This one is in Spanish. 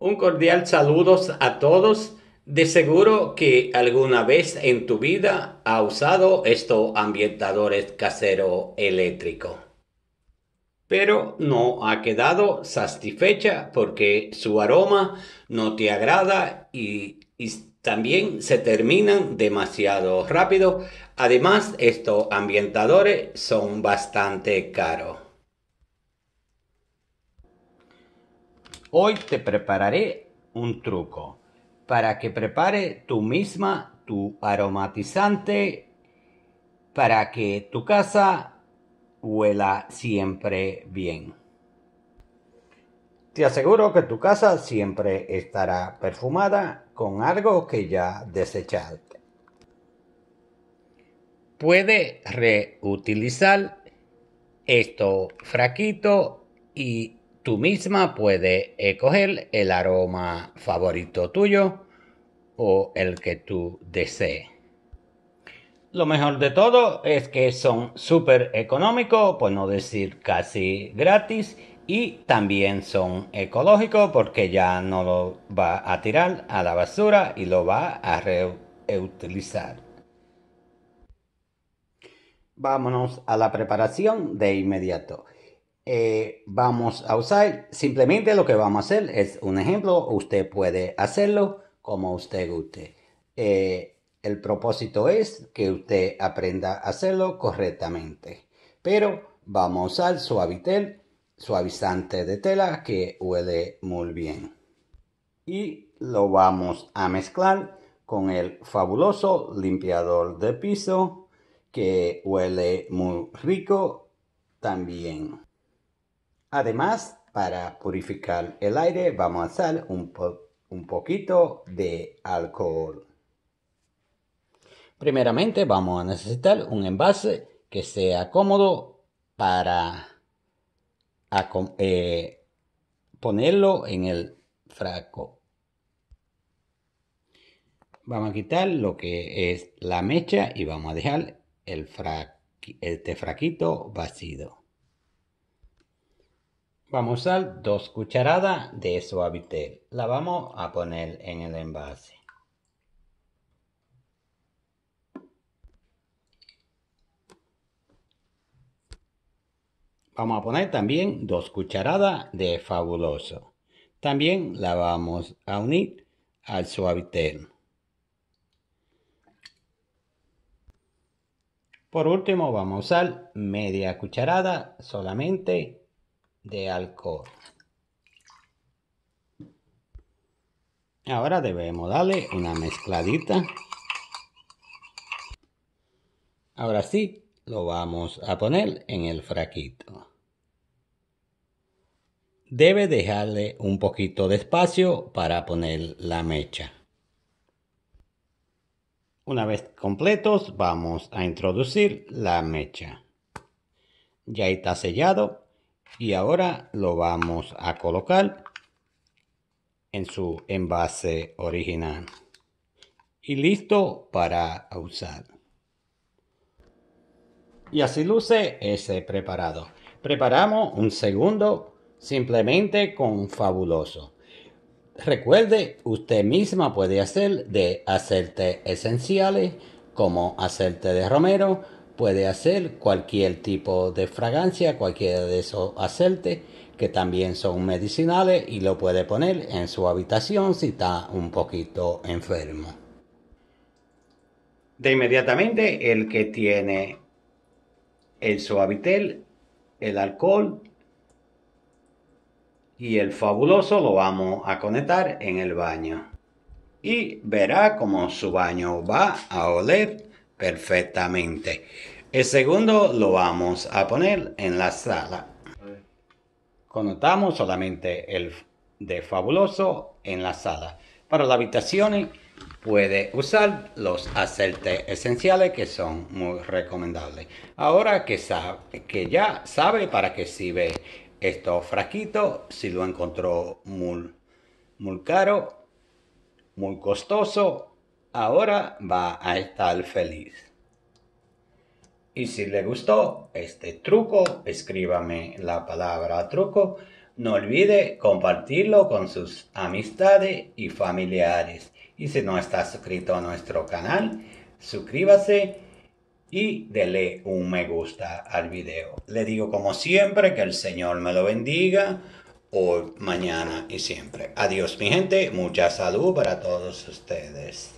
Un cordial saludos a todos. De seguro que alguna vez en tu vida ha usado estos ambientadores casero eléctrico. Pero no ha quedado satisfecha porque su aroma no te agrada y también se terminan demasiado rápido. Además, estos ambientadores son bastante caros. Hoy te prepararé un truco para que prepare tú misma tu aromatizante para que tu casa huela siempre bien. Te aseguro que tu casa siempre estará perfumada con algo que ya desechaste. Puede reutilizar esto fraquito y tú misma puedes escoger el aroma favorito tuyo o el que tú desees. Lo mejor de todo es que son súper económicos, por no decir casi gratis, y también son ecológicos porque ya no lo va a tirar a la basura y lo va a reutilizar. Vámonos a la preparación de inmediato. Eh, vamos a usar. Simplemente lo que vamos a hacer es un ejemplo. Usted puede hacerlo como usted guste. Eh, el propósito es que usted aprenda a hacerlo correctamente. Pero vamos a usar suavitel, suavizante de tela que huele muy bien. Y lo vamos a mezclar con el fabuloso limpiador de piso que huele muy rico también. Además, para purificar el aire vamos a usar un, poquito de alcohol. Primeramente vamos a necesitar un envase que sea cómodo para eh, ponerlo en el frasco. Vamos a quitar lo que es la mecha y vamos a dejar el este fraquito vacío. Vamos a usar dos cucharadas de suavitel. La vamos a poner en el envase. Vamos a poner también dos cucharadas de fabuloso. También la vamos a unir al suavitel. Por último vamos a usar media cucharada solamente de alcohol. Ahora debemos darle una mezcladita. Ahora sí, lo vamos a poner en el fraquito. Debe dejarle un poquito de espacio para poner la mecha. Una vez completos, vamos a introducir la mecha. Ya está sellado y ahora lo vamos a colocar en su envase original y listo para usar y así luce ese preparado preparamos un segundo simplemente con fabuloso recuerde usted misma puede hacer de aceite esenciales como aceite de romero puede hacer cualquier tipo de fragancia, cualquiera de esos aceites que también son medicinales y lo puede poner en su habitación si está un poquito enfermo. De inmediatamente el que tiene el suavitel, el alcohol y el fabuloso lo vamos a conectar en el baño. Y verá cómo su baño va a oler perfectamente. El segundo lo vamos a poner en la sala. Conotamos solamente el de fabuloso en la sala. Para las habitaciones puede usar los aceites esenciales que son muy recomendables. Ahora que, sabe, que ya sabe para qué sirve esto fraquito, si lo encontró muy, muy caro, muy costoso, ahora va a estar feliz. Y si le gustó este truco, escríbame la palabra truco. No olvide compartirlo con sus amistades y familiares. Y si no está suscrito a nuestro canal, suscríbase y dele un me gusta al video. Le digo como siempre que el Señor me lo bendiga hoy, mañana y siempre. Adiós mi gente, mucha salud para todos ustedes.